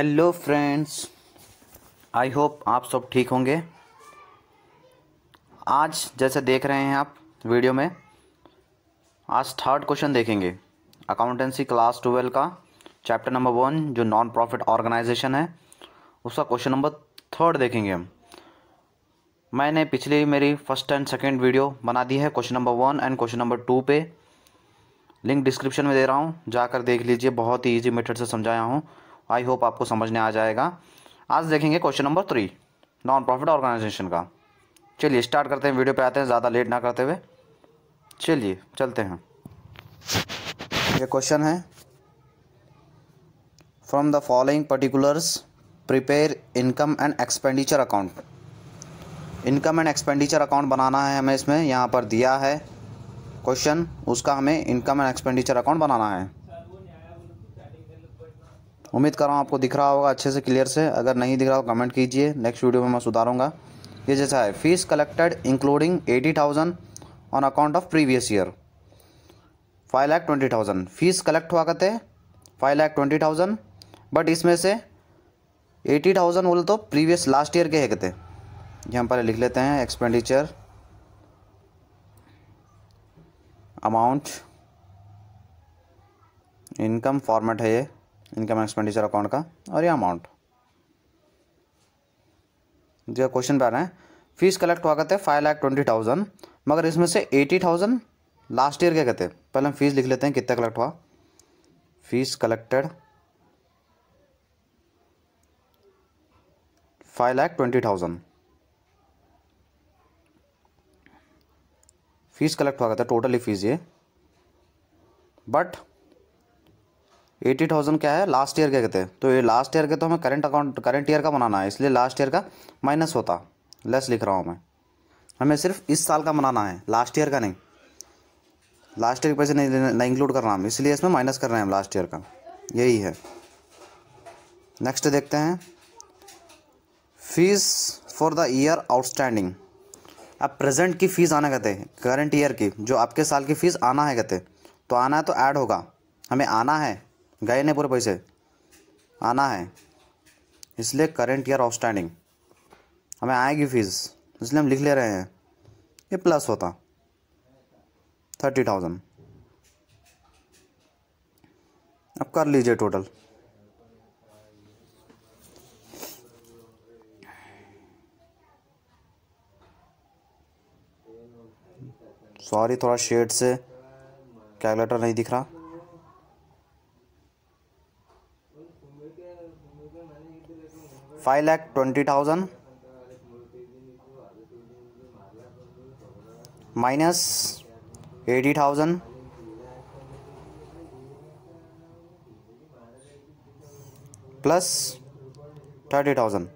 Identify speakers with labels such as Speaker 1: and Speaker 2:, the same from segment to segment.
Speaker 1: hello friends I hope आप सब ठीक होंगे आज जैसे देख रहे हैं आप वीडियो में आज थर्ड क्वेश्चन देखेंगे अकाउंटेंसी क्लास ट्वेल्व का चैप्टर नंबर वन जो नॉन प्रॉफिट ऑर्गेनाइजेशन है उसका क्वेश्चन नंबर थर्ड देखेंगे हम मैंने पिछली मेरी फर्स्ट एंड सेकेंड वीडियो बना दी है question number one and question number two पे लिंक डिस्क्रिप्शन में दे रहा हूँ जाकर देख लीजिए बहुत ही ईजी मेथड से समझाया हूँ आई होप आपको समझने आ जाएगा आज देखेंगे question number three non profit organisation का चलिए स्टार्ट करते हैं वीडियो पे आते हैं ज़्यादा लेट ना करते हुए चलिए चलते हैं ये क्वेश्चन है from the following particulars prepare income and expenditure account income and expenditure account बनाना है हमें इसमें यहाँ पर दिया है क्वेश्चन उसका हमें इनकम एंड एक्सपेंडिचर अकाउंट बनाना है उम्मीद कर रहा हूँ आपको दिख रहा होगा अच्छे से क्लियर से अगर नहीं दिख रहा हो तो कमेंट कीजिए नेक्स्ट वीडियो में मैं सुधारूंगा ये जैसा है fees collected including eighty thousand on account of previous year five lakh twenty thousand fees collect हुआ करते five lakh twenty thousand but इसमें से एटी थाउजेंड बोले तो प्रीवियस लास्ट ईयर के है कहते ये हम पहले लिख लेते हैं एक्सपेंडिचर अमाउंट इनकम फॉर्मेट है ये इनकम एक्सपेंडिचर अकाउंट का और ये अमाउंट जो क्वेश्चन पे आ रहे हैं फीस कलेक्ट हुआ करते हैं फाइव लाख ट्वेंटी थाउजेंड मगर इसमें से एटी थाउजेंड लास्ट ईयर क्या कहते हैं पहले हम फीस लिख लेते हैं कितना कलेक्ट हुआ fees collected five lakh twenty thousand fees collect हुआ करता है टोटली फीस ये बट एटी थाउजेंड क्या है लास्ट ईयर के कहते तो ये लास्ट ईयर के तो हमें करंट अकाउंट करंट ईयर का बनाना है इसलिए लास्ट ईयर का माइनस होता लेस लिख रहा हूँ मैं हमें सिर्फ इस साल का बनाना है लास्ट ईयर का नहीं लास्ट ईयर के पैसे नहीं नहीं इंक्लूड करना हम इसलिए इसमें माइनस कर रहे हैं हम लास्ट ईयर का यही है नेक्स्ट देखते हैं fees for the year outstanding अब प्रेजेंट की फ़ीस आना कहते हैं करंट ईयर की जो आपके साल की फ़ीस आना है कहते तो आना है तो ऐड होगा हमें आना है गए नहीं पूरे पैसे आना है इसलिए करेंट ईयर आउटस्टैंडिंग हमें आएगी फीस इसलिए हम लिख ले रहे हैं ये प्लस होता थर्टी थाउजेंड अब कर लीजिए टोटल सॉरी थोड़ा शेड से कैलकुलेटर नहीं दिख रहा five lakh twenty thousand minus eighty thousand plus thirty thousand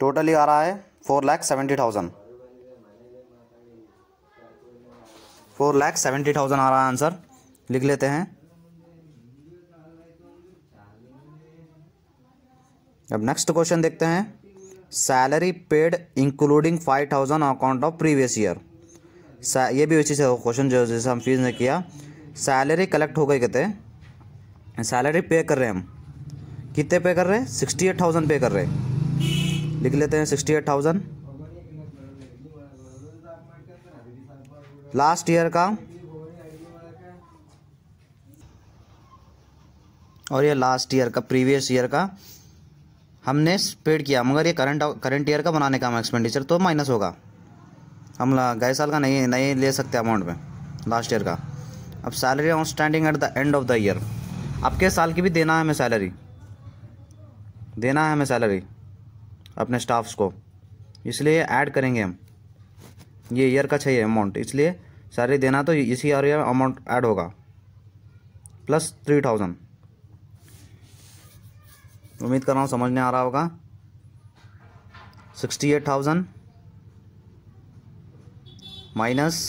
Speaker 1: totally आ रहा है four lakh seventy thousand four lakh seventy thousand आ रहा है आंसर लिख लेते हैं अब नेक्स्ट क्वेश्चन देखते हैं salary paid including five thousand account of previous year ये भी उसी से क्वेश्चन जो जैसे हम फीस ने किया सैलरी कलेक्ट हो गई कहते सैलरी पे कर रहे हैं हम कितने पे कर रहे हैं सिक्सटी एट थाउजेंड पे कर रहे हैं लिख लेते हैं sixty eight thousand last year का और ये लास्ट ईयर का प्रीवियस ईयर का हमने पेड किया मगर ये करंट करंट ईयर का बनाने का हम एक्सपेंडिचर तो माइनस होगा हम गए साल का नहीं नहीं ले सकते अमाउंट में लास्ट ईयर का अब salary outstanding at the end of the year आपके साल की भी देना है हमें सैलरी देना है हमें सैलरी अपने स्टाफ्स को इसलिए ऐड करेंगे हम ये ईयर का चाहिए अमाउंट इसलिए सैलरी देना तो इसी ईयर अमाउंट ऐड होगा प्लस थ्री थाउजेंड उम्मीद कर रहा हूँ समझ आ रहा होगा sixty eight thousand minus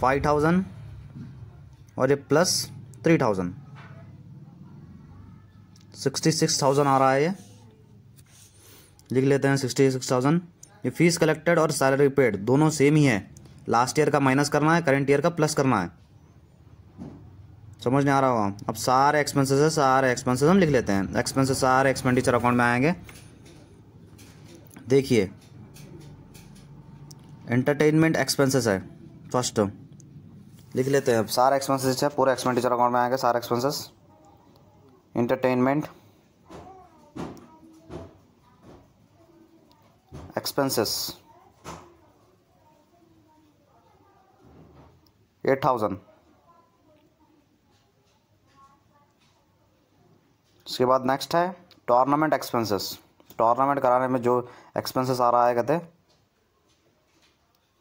Speaker 1: five thousand और ये plus three thousand sixty six thousand आ रहा है ये लिख लेते हैं सिक्सटी सिक्स थाउजेंड ये फीस कलेक्टेड और सैलरी पेड दोनों सेम ही है लास्ट ईयर का माइनस करना है करेंट ईयर का प्लस करना है समझ नहीं आ रहा होगा अब सारे एक्सपेंसेस है सारे एक्सपेंसेस हम लिख लेते हैं एक्सपेंसेस सारे एक्सपेंडिचर अकाउंट में आएंगे देखिए एंटरटेनमेंट एक्सपेंसेस है फर्स्ट लिख लेते हैं अब सारे एक्सपेंसेस है पूरे एक्सपेंडिचर अकाउंट में आएंगे सारे expenses entertainment expenses eight thousand उसके बाद नेक्स्ट है टॉर्नामेंट एक्सपेंसेस टॉर्नामेंट कराने में जो एक्सपेंसेस आ रहा है कहते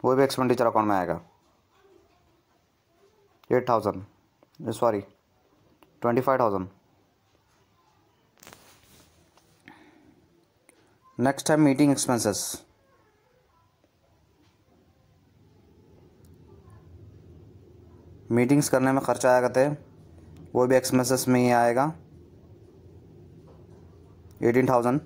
Speaker 1: वो भी एक्सपेंडिचर अकाउंट में आएगा eight thousand sorry twenty five thousand next है मीटिंग एक्सपेंसेस मीटिंग्स करने में खर्चा आया करते वो भी एक्सपेंसेस में ही आएगा एटीन थाउजेंड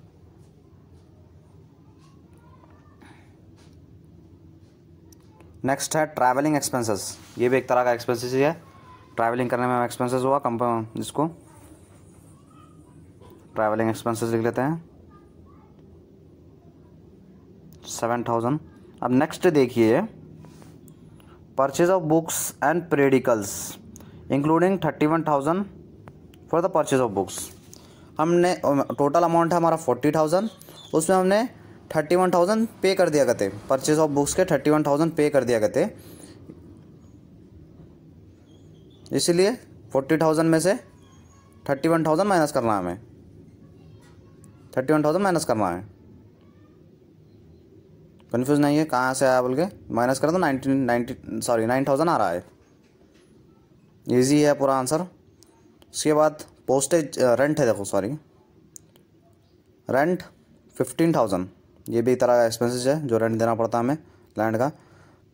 Speaker 1: नेक्स्ट है ट्रैवलिंग एक्सपेंसेस ये भी एक तरह का एक्सपेंसेस ही है ट्रैवलिंग करने में एक्सपेंसेस हुआ कम जिसको ट्रैवलिंग एक्सपेंसेस लिख लेते हैं सेवन थाउजेंड अब नेक्स्ट देखिए purchase of books and periodicals including thirty one thousand for the purchase of books हमने टोटल अमाउंट है हमारा फोर्टी थाउजेंड उसमें हमने थर्टी वन थाउजेंड पे कर दिया करते परचेज ऑफ बुक्स के थर्टी वन थाउजेंड पे कर दिया करते इसीलिए फोर्टी थाउजेंड में से थर्टी वन थाउजेंड माइनस करना है हमें थर्टी वन थाउजेंड माइनस करना है कन्फ्यूज नहीं है कहाँ से आया बोल के माइनस कर दो nineteen ninety sorry nine thousand आ रहा है ईजी है पूरा आंसर उसके बाद पोस्टेज रेंट uh, है देखो सॉरी रेंट फिफ्टीन थाउजेंड ये भी एक तरह का एक्सपेंसिज है जो रेंट देना पड़ता है हमें लैंड का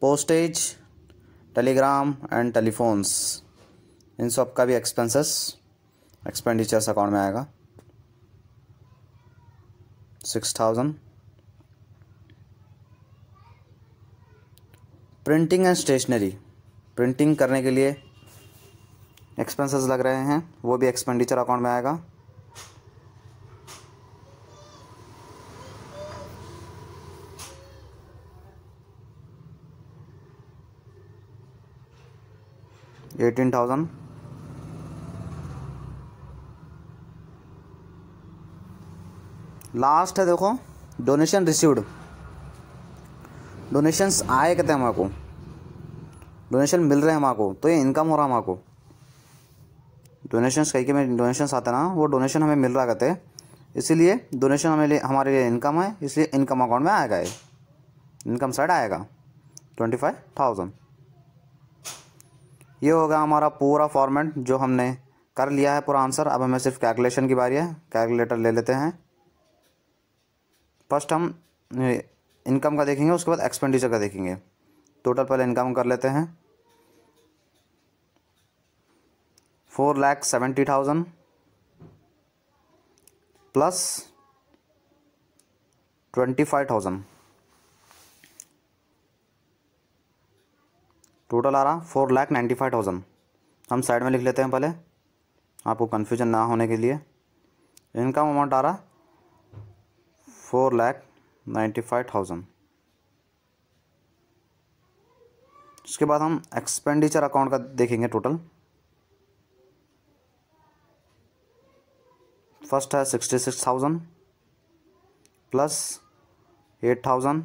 Speaker 1: पोस्टेज टेलीग्राम एंड टेलीफोन्स इन सब का भी एक्सपेंसेस एक्सपेंडिचर्स अकाउंट में आएगा six thousand printing and stationery printing करने के लिए एक्सपेंसेस लग रहे हैं वो भी एक्सपेंडिचर अकाउंट में आएगा एटीन थाउजेंड लास्ट है देखो डोनेशन रिसीव्ड डोनेशंस आए कहते हैं हमारे को डोनेशन मिल रहे हैं हमारे को तो ये इनकम हो रहा है हमारे को डोनेशंस कह के में डोनेशंस आता ना वो डोनेशन हमें मिल रहा करते इसीलिए डोनेशन हमें लिए हमारे लिए इनकम है इसलिए इनकम अकाउंट में आएगा ये इनकम साइड आएगा ट्वेंटी फाइव थाउजेंड ये होगा हमारा पूरा फॉर्मेट जो हमने कर लिया है पूरा आंसर अब हमें सिर्फ कैलकुलेशन की बारी है कैलकुलेटर ले लेते हैं फर्स्ट हम इनकम का देखेंगे उसके बाद एक्सपेंडिचर का देखेंगे टोटल पहले इनकम कर लेते हैं four lakh seventy thousand plus twenty five thousand total आ रहा four lakh ninety five thousand हम साइड में लिख लेते हैं पहले आपको कन्फ्यूजन ना होने के लिए इनकम अमाउंट आ रहा four lakh ninety five thousand उसके बाद हम एक्सपेंडिचर अकाउंट का देखेंगे टोटल फर्स्ट है sixty six thousand plus eight thousand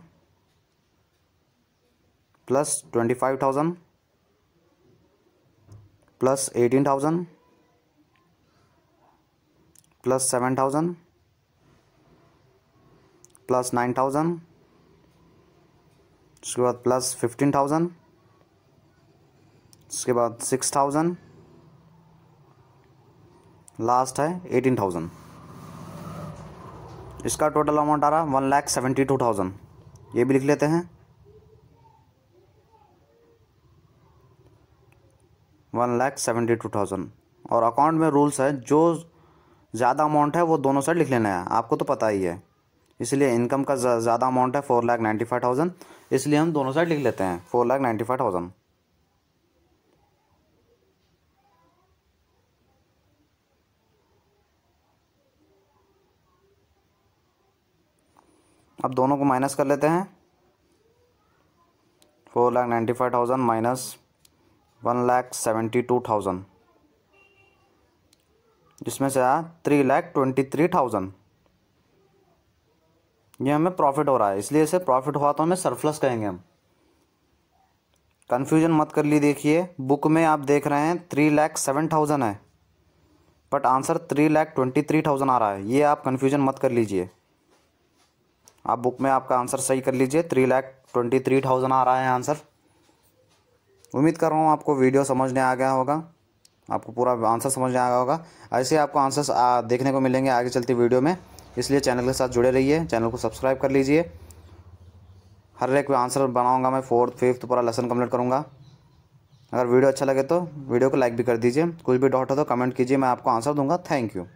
Speaker 1: plus twenty five thousand plus eighteen thousand plus seven thousand plus nine thousand उसके बाद प्लस फिफ्टीन थाउजेंड उसके बाद सिक्स थाउजेंड लास्ट है एटीन थाउजेंड इसका total amount आ रहा है one lakh seventy two thousand ये भी लिख लेते हैं one lakh seventy two thousand और अकाउंट में रूल्स है जो ज़्यादा अमाउंट है वो दोनों साइड लिख लेना है आपको तो पता ही है इसलिए इनकम का ज़्यादा अमाउंट है four lakh ninety five thousand इसलिए हम दोनों साइड लिख लेते हैं four lakh ninety five thousand अब दोनों को माइनस कर लेते हैं four lakh ninety five thousand minus one lakh seventy two thousand जिसमें से आया three lakh twenty three thousand यह हमें प्रॉफिट हो रहा है इसलिए इसे प्रॉफिट हुआ तो हमें सरप्लस कहेंगे हम कन्फ्यूजन मत कर ली देखिए बुक में आप देख रहे हैं थ्री लाख सेवन थाउजेंड है but answer three lakh twenty three thousand आ रहा है ये आप कन्फ्यूजन मत कर लीजिए आप बुक में आपका आंसर सही कर लीजिए three lakh twenty three thousand आ रहा है आंसर उम्मीद कर रहा हूँ आपको वीडियो समझने आ गया होगा आपको पूरा आंसर समझने आ गया होगा ऐसे आपको आंसर्स देखने को मिलेंगे आगे चलती वीडियो में इसलिए चैनल के साथ जुड़े रहिए चैनल को सब्सक्राइब कर लीजिए हर एक आंसर बनाऊँगा मैं फोर्थ फिफ्थ पूरा लेसन कम्प्लीट करूँगा अगर वीडियो अच्छा लगे तो वीडियो को लाइक भी कर दीजिए कुछ भी डाउट हो तो कमेंट कीजिए मैं आपको आंसर दूंगा थैंक यू